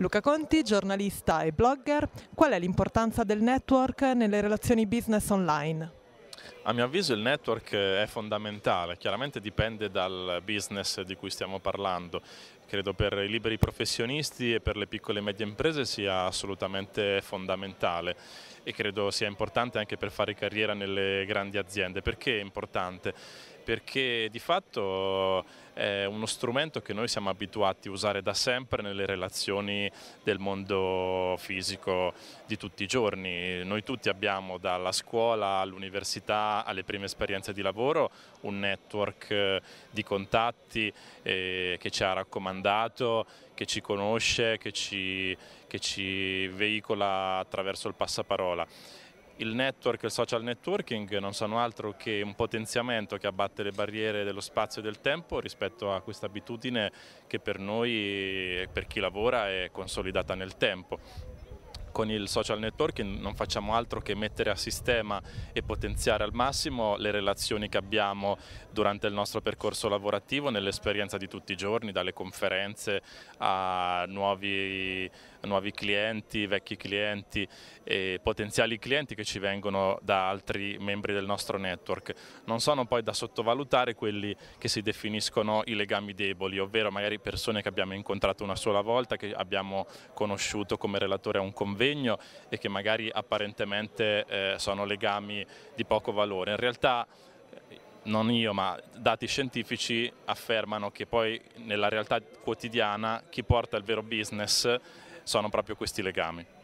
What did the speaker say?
Luca Conti, giornalista e blogger, qual è l'importanza del network nelle relazioni business online? A mio avviso il network è fondamentale, chiaramente dipende dal business di cui stiamo parlando. Credo per i liberi professionisti e per le piccole e medie imprese sia assolutamente fondamentale e credo sia importante anche per fare carriera nelle grandi aziende. Perché è importante? perché di fatto eh, è uno strumento che noi siamo abituati a usare da sempre nelle relazioni del mondo fisico di tutti i giorni. Noi tutti abbiamo dalla scuola all'università alle prime esperienze di lavoro un network eh, di contatti eh, che ci ha raccomandato, che ci conosce, che ci, che ci veicola attraverso il passaparola il network e il social networking non sono altro che un potenziamento che abbatte le barriere dello spazio e del tempo rispetto a questa abitudine che per noi e per chi lavora è consolidata nel tempo con il social networking non facciamo altro che mettere a sistema e potenziare al massimo le relazioni che abbiamo durante il nostro percorso lavorativo nell'esperienza di tutti i giorni, dalle conferenze a nuovi nuovi clienti, vecchi clienti e potenziali clienti che ci vengono da altri membri del nostro network. Non sono poi da sottovalutare quelli che si definiscono i legami deboli, ovvero magari persone che abbiamo incontrato una sola volta, che abbiamo conosciuto come relatore a un convegno e che magari apparentemente eh, sono legami di poco valore. In realtà eh, non io, ma dati scientifici affermano che poi nella realtà quotidiana chi porta il vero business sono proprio questi legami.